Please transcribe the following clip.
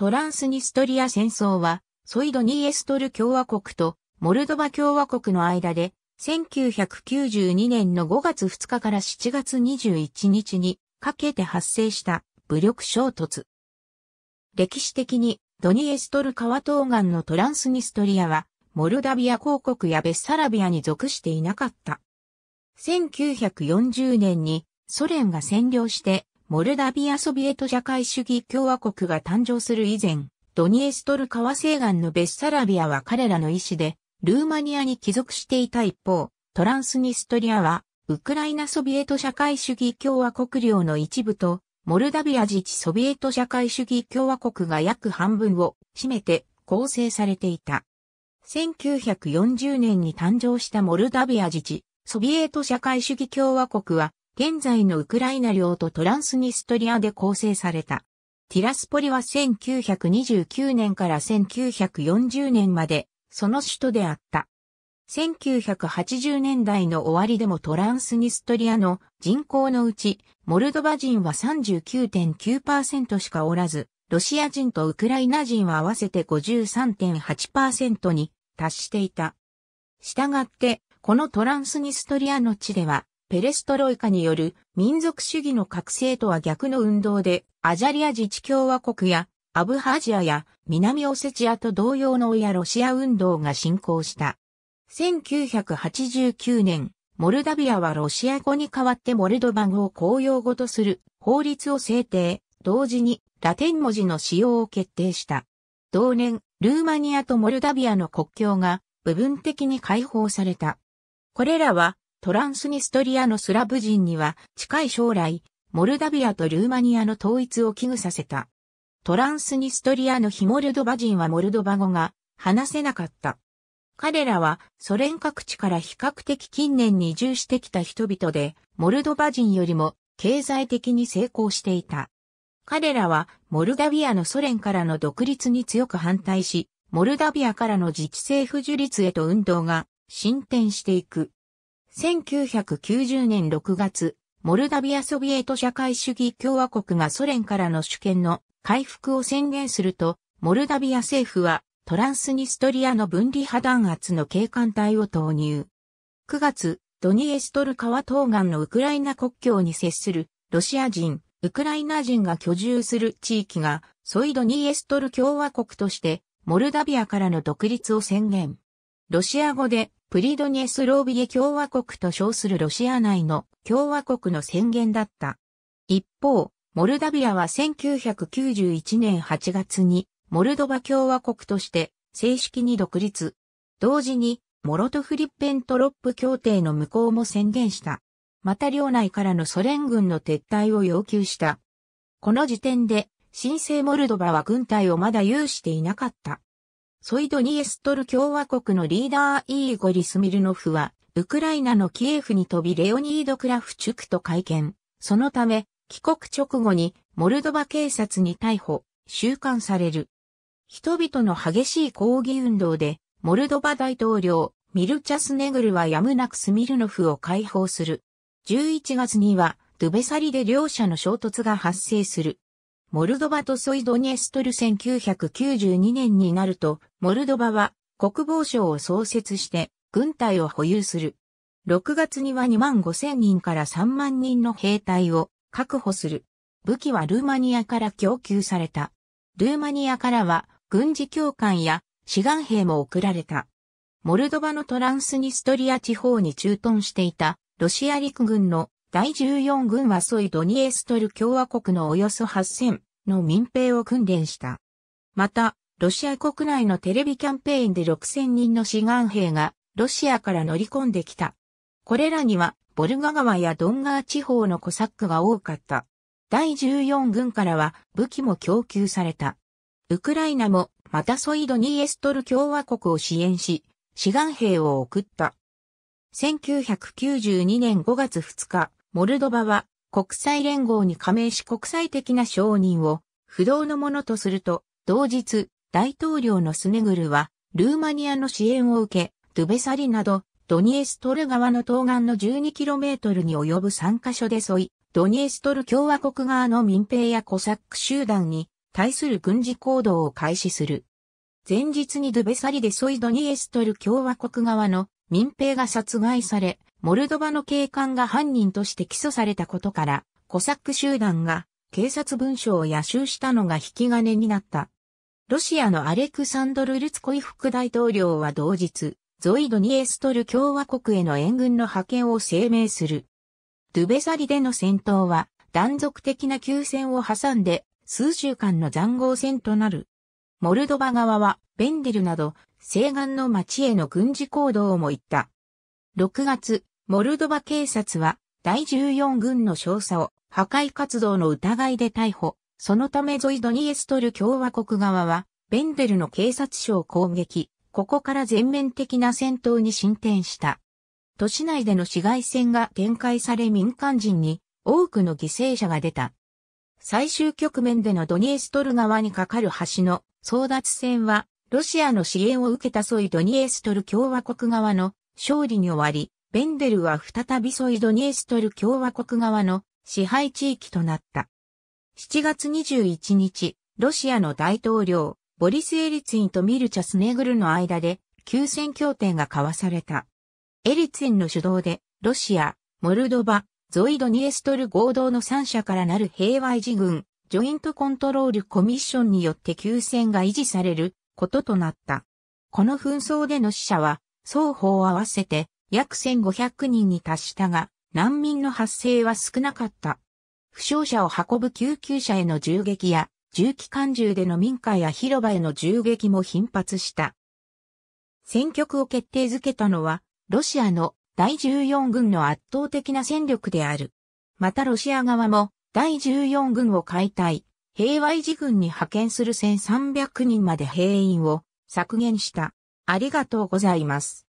トランスニストリア戦争は、ソイドニーエストル共和国とモルドバ共和国の間で、1992年の5月2日から7月21日にかけて発生した武力衝突。歴史的にドニエストル川東岸のトランスニストリアは、モルダビア公国やベッサラビアに属していなかった。1940年にソ連が占領してモルダビアソビエト社会主義共和国が誕生する以前、ドニエストル川西岸のベッサラビアは彼らの意志で、ルーマニアに帰属していた一方、トランスニストリアは、ウクライナソビエト社会主義共和国領の一部と、モルダビア自治ソビエト社会主義共和国が約半分を占めて構成されていた。1940年に誕生したモルダビア自治、ソビエト社会主義共和国は現在のウクライナ領とトランスニストリアで構成された。ティラスポリは1929年から1940年まで、その首都であった。1980年代の終わりでもトランスニストリアの人口のうち、モルドバ人は39.9%しかおらず、ロシア人とウクライナ人は合わせて53.8%に達していた。したがって、このトランスニストリアの地では、ペレストロイカによる民族主義の覚醒とは逆の運動で、アジャリア自治共和国やアブハジアや南オセチアと同様の親ロシア運動が進行した。1989年、モルダビアはロシア語に代わってモルドバ語を公用語とする法律を制定、同時にラテン文字の使用を決定した。同年、ルーマニアとモルダビアの国境が部分的に解放された。これらはトランスニストリアのスラブ人には近い将来、モルダビアとルーマニアの統一を危惧させた。トランスニストリアのヒモルドバ人はモルドバ語が話せなかった。彼らはソ連各地から比較的近年に移住してきた人々で、モルドバ人よりも経済的に成功していた。彼らはモルダビアのソ連からの独立に強く反対し、モルダビアからの自治政府樹立へと運動が進展していく。1990年6月、モルダビアソビエト社会主義共和国がソ連からの主権の回復を宣言すると、モルダビア政府はトランスニストリアの分離破弾圧の警官隊を投入。9月、ドニエストル川東岸のウクライナ国境に接するロシア人、ウクライナ人が居住する地域がソイドニエストル共和国としてモルダビアからの独立を宣言。ロシア語でプリドニエスロービエ共和国と称するロシア内の共和国の宣言だった。一方、モルダビアは1991年8月にモルドバ共和国として正式に独立。同時に、モロトフリッペントロップ協定の無効も宣言した。また領内からのソ連軍の撤退を要求した。この時点で、新生モルドバは軍隊をまだ有していなかった。ソイドニエストル共和国のリーダーイーゴリ・スミルノフは、ウクライナのキエフに飛びレオニード・クラフチュクと会見。そのため、帰国直後にモルドバ警察に逮捕、収監される。人々の激しい抗議運動で、モルドバ大統領、ミルチャスネグルはやむなくスミルノフを解放する。11月には、ドゥベサリで両者の衝突が発生する。モルドバとソイドニエストル1992年になると、モルドバは国防省を創設して軍隊を保有する。6月には2万5千人から3万人の兵隊を確保する。武器はルーマニアから供給された。ルーマニアからは軍事教官や志願兵も送られた。モルドバのトランスニストリア地方に駐屯していたロシア陸軍の第14軍はソイドニエストル共和国のおよそ8000の民兵を訓練した。また、ロシア国内のテレビキャンペーンで6000人の志願兵がロシアから乗り込んできた。これらには、ボルガ川やドンガー地方のコサックが多かった。第14軍からは武器も供給された。ウクライナもまたソイドニエストル共和国を支援し、志願兵を送った。1992年5月2日、モルドバは国際連合に加盟し国際的な承認を不動のものとすると、同日、大統領のスネグルは、ルーマニアの支援を受け、ドゥベサリなど、ドニエストル側の東岸の 12km に及ぶ3カ所で沿い、ドニエストル共和国側の民兵やコサック集団に対する軍事行動を開始する。前日にドゥベサリで沿いドニエストル共和国側の民兵が殺害され、モルドバの警官が犯人として起訴されたことから、コサック集団が警察文書を野襲したのが引き金になった。ロシアのアレクサンドル・ルツコイ副大統領は同日、ゾイドニエストル共和国への援軍の派遣を声明する。ドゥベサリでの戦闘は断続的な休戦を挟んで数週間の残酷戦となる。モルドバ側はベンデルなど西岸の町への軍事行動も行った。6月、モルドバ警察は第14軍の少佐を破壊活動の疑いで逮捕。そのためゾイドニエストル共和国側は、ベンデルの警察署を攻撃。ここから全面的な戦闘に進展した。都市内での市街戦が展開され民間人に多くの犠牲者が出た。最終局面でのドニエストル側に架かる橋の争奪戦は、ロシアの支援を受けたソイドニエストル共和国側の勝利に終わり、ベンデルは再びソイドニエストル共和国側の支配地域となった。7月21日、ロシアの大統領、ボリス・エリツィンとミルチャ・スネグルの間で、休戦協定が交わされた。エリツィンの主導で、ロシア、モルドバ、ゾイド・ニエストル合同の3社からなる平和維持軍、ジョイント・コントロール・コミッションによって休戦が維持されることとなった。この紛争での死者は、双方合わせて約1500人に達したが、難民の発生は少なかった。負傷者を運ぶ救急車への銃撃や、銃機関銃での民家や広場への銃撃も頻発した。戦局を決定づけたのは、ロシアの第14軍の圧倒的な戦力である。またロシア側も、第14軍を解体、平和維持軍に派遣する1300人まで兵員を削減した。ありがとうございます。